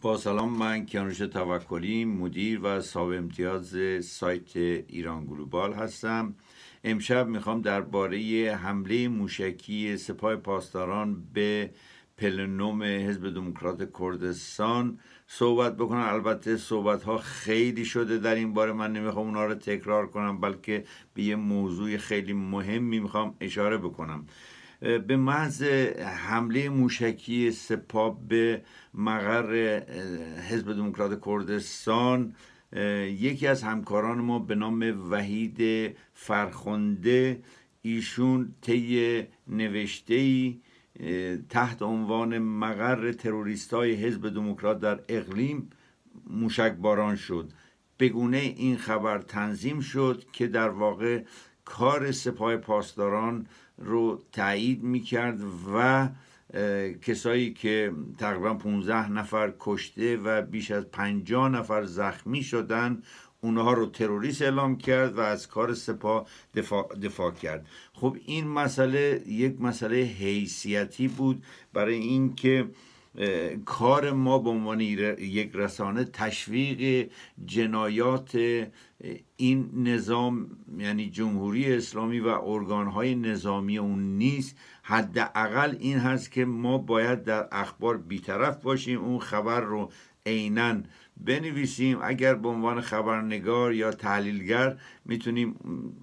با سلام من کیانوش توکلی مدیر و صاحب امتیاز سایت ایران گلوبال هستم امشب میخوام درباره حمله موشکی سپاه پاسداران به پلنوم حزب دموکرات کردستان صحبت بکنم البته صحبت ها خیلی شده در این باره من نمیخوام اونا رو تکرار کنم بلکه به یه موضوع خیلی مهمی میخوام اشاره بکنم به محض حمله موشکی سپاه به مقر حزب دموکرات کردستان یکی از همکاران ما به نام وحید فرخنده ایشون طی نوشته تحت عنوان مقر های حزب دموکرات در اقلیم موشک باران شد بگونه این خبر تنظیم شد که در واقع کار سپاه پاسداران رو تایید میکرد و کسایی که تقریبا 15 نفر کشته و بیش از 50 نفر زخمی شدن اونها رو تروریست اعلام کرد و از کار سپاه دفاع, دفاع, کرد خب این مسئله یک مسئله حیثیتی بود برای اینکه کار ما به عنوان یک رسانه تشویق جنایات این نظام یعنی جمهوری اسلامی و ارگانهای نظامی اون نیست حداقل این هست که ما باید در اخبار بیطرف باشیم اون خبر رو عینا بنویسیم اگر به عنوان خبرنگار یا تحلیلگر میتونیم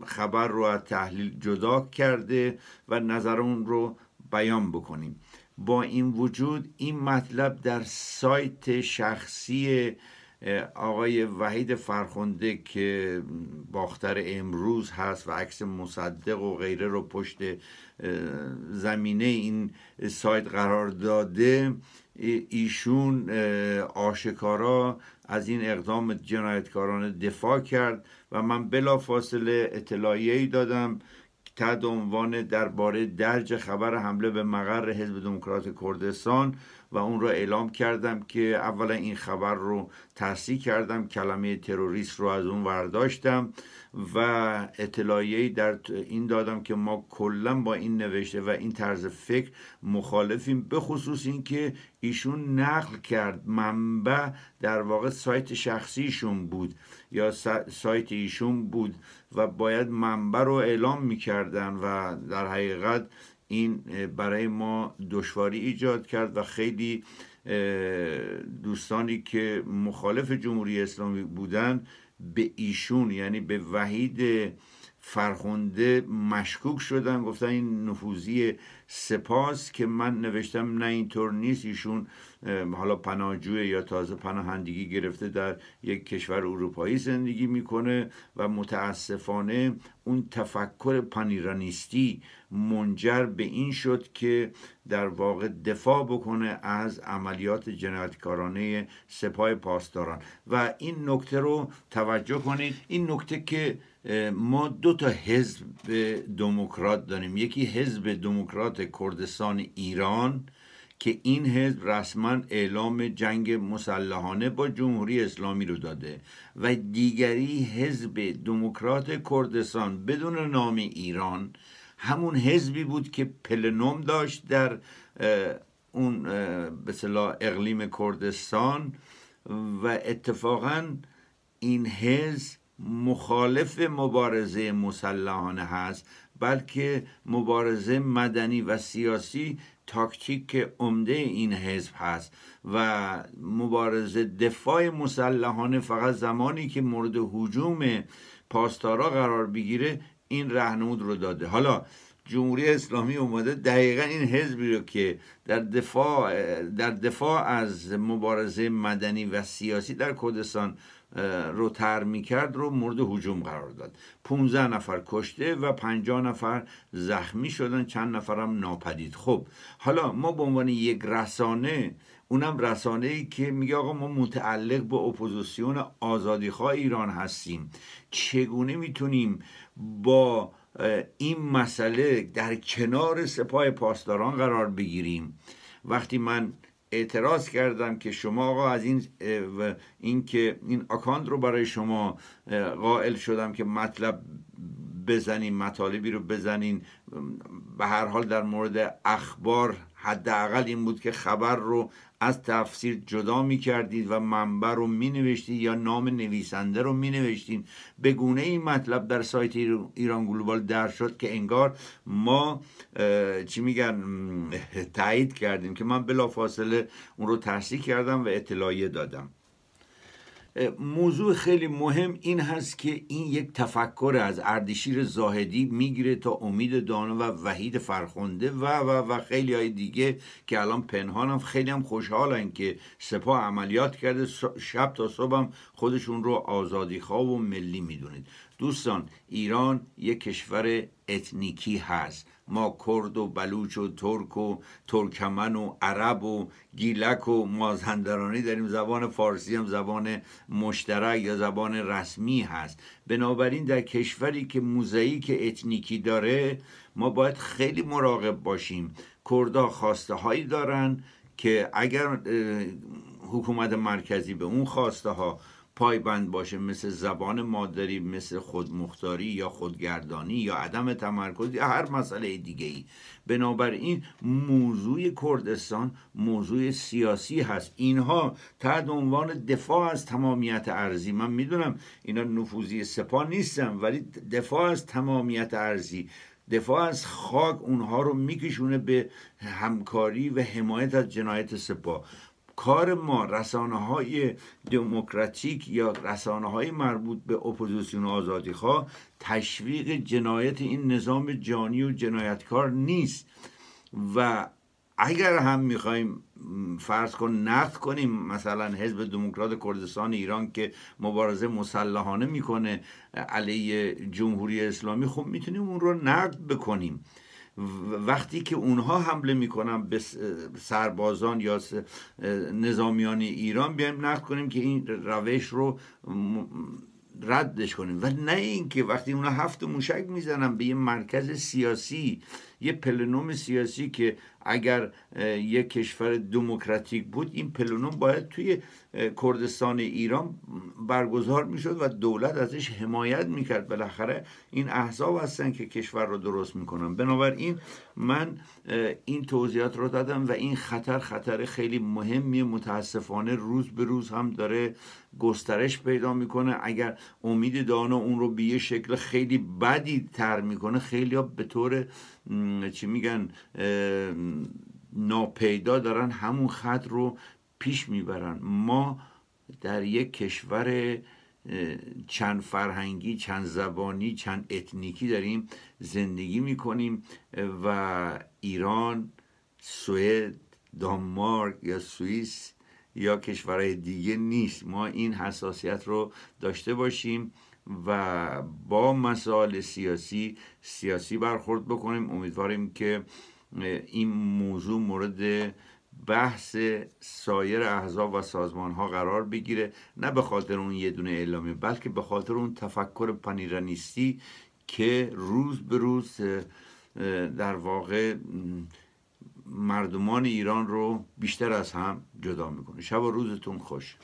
خبر رو از تحلیل جدا کرده و اون رو بیان بکنیم با این وجود این مطلب در سایت شخصی آقای وحید فرخنده که باختر امروز هست و عکس مصدق و غیره رو پشت زمینه این سایت قرار داده ایشون آشکارا از این اقدام جنایتکارانه دفاع کرد و من بلا فاصله اطلاعیه دادم تد عنوان درباره درج خبر حمله به مقر حزب دموکرات کردستان و اون را اعلام کردم که اولا این خبر رو تصدیح کردم کلمه تروریست رو از اون ورداشتم و اطلاعیه در این دادم که ما کلا با این نوشته و این طرز فکر مخالفیم به خصوص اینکه ایشون نقل کرد منبع در واقع سایت شخصیشون بود یا سایت ایشون بود و باید منبع رو اعلام میکردن و در حقیقت این برای ما دشواری ایجاد کرد و خیلی دوستانی که مخالف جمهوری اسلامی بودند به ایشون یعنی به وحید فرخنده مشکوک شدن گفتن این نفوذی سپاس که من نوشتم نه اینطور نیست ایشون حالا پناهجوی یا تازه پناهندگی گرفته در یک کشور اروپایی زندگی میکنه و متاسفانه اون تفکر پانیرانیستی منجر به این شد که در واقع دفاع بکنه از عملیات جنایتکارانه سپاه پاسداران و این نکته رو توجه کنید این نکته که ما دو تا حزب دموکرات داریم یکی حزب دموکرات کردستان ایران که این حزب رسما اعلام جنگ مسلحانه با جمهوری اسلامی رو داده و دیگری حزب دموکرات کردستان بدون نام ایران همون حزبی بود که پلنوم داشت در اون به اقلیم کردستان و اتفاقا این حزب مخالف مبارزه مسلحانه هست بلکه مبارزه مدنی و سیاسی تاکتیک عمده این حزب هست و مبارزه دفاع مسلحانه فقط زمانی که مورد حجوم پاسدارا قرار بگیره این رهنمود رو داده حالا جمهوری اسلامی اومده دقیقا این حزبی رو که در دفاع, در دفاع از مبارزه مدنی و سیاسی در کردستان رو تر می کرد رو مورد حجوم قرار داد 15 نفر کشته و 50 نفر زخمی شدن چند نفرم ناپدید خب حالا ما به عنوان یک رسانه اونم رسانه ای که میگه آقا ما متعلق به اپوزیسیون آزادیخواه ایران هستیم چگونه میتونیم با این مسئله در کنار سپاه پاسداران قرار بگیریم وقتی من اعتراض کردم که شما آقا از این این که این اکانت رو برای شما قائل شدم که مطلب بزنین مطالبی رو بزنین به هر حال در مورد اخبار حداقل این بود که خبر رو از تفسیر جدا می کردید و منبع رو می نوشتید یا نام نویسنده رو می نوشتید به گونه این مطلب در سایت ایران گلوبال در شد که انگار ما چی میگن تایید کردیم که من بلافاصله اون رو تحصیل کردم و اطلاعیه دادم موضوع خیلی مهم این هست که این یک تفکر از اردشیر زاهدی میگیره تا امید دانه و وحید فرخنده و و و خیلی های دیگه که الان پنهانم خیلی هم خوشحالن که سپاه عملیات کرده شب تا صبحم خودشون رو آزادی خواب و ملی میدونید دوستان ایران یک کشور اتنیکی هست ما کرد و بلوچ و ترک و ترکمن و عرب و گیلک و مازندرانی داریم زبان فارسی هم زبان مشترک یا زبان رسمی هست بنابراین در کشوری که موزاییک اتنیکی داره ما باید خیلی مراقب باشیم کردها خواسته هایی دارن که اگر حکومت مرکزی به اون خواسته ها پایبند باشه مثل زبان مادری مثل خودمختاری یا خودگردانی یا عدم تمرکز یا هر مسئله دیگه ای بنابراین موضوع کردستان موضوع سیاسی هست اینها تحت عنوان دفاع از تمامیت ارزی من میدونم اینا نفوذی سپاه نیستن ولی دفاع از تمامیت ارزی دفاع از خاک اونها رو میکشونه به همکاری و حمایت از جنایت سپاه کار ما رسانه های دموکراتیک یا رسانه های مربوط به اپوزیسیون خواه تشویق جنایت این نظام جانی و جنایتکار نیست و اگر هم میخوایم فرض کن نقد کنیم مثلا حزب دموکرات کردستان ایران که مبارزه مسلحانه میکنه علیه جمهوری اسلامی خب میتونیم اون رو نقد بکنیم وقتی که اونها حمله میکنن به سربازان یا نظامیان ایران بیایم نقد کنیم که این روش رو ردش کنیم و نه اینکه وقتی اونها هفت موشک میزنن به یه مرکز سیاسی یه پلنوم سیاسی که اگر یه کشور دموکراتیک بود این پلنوم باید توی کردستان ایران برگزار میشد و دولت ازش حمایت میکرد بالاخره این احزاب هستن که کشور رو درست میکنن بنابراین من این توضیحات رو دادم و این خطر خطر خیلی مهمی متاسفانه روز به روز هم داره گسترش پیدا میکنه اگر امید دانا اون رو به شکل خیلی بدی تر میکنه خیلی ها به طور چی میگن ناپیدا دارن همون خط رو پیش میبرن ما در یک کشور چند فرهنگی چند زبانی چند اتنیکی داریم زندگی میکنیم و ایران سوئد دانمارک یا سوئیس یا کشورهای دیگه نیست ما این حساسیت رو داشته باشیم و با مسائل سیاسی سیاسی برخورد بکنیم امیدواریم که این موضوع مورد بحث سایر احزاب و سازمان ها قرار بگیره نه به خاطر اون یه دونه اعلامی بلکه به خاطر اون تفکر پنیرانیستی که روز به روز در واقع مردمان ایران رو بیشتر از هم جدا میکنه شب و روزتون خوش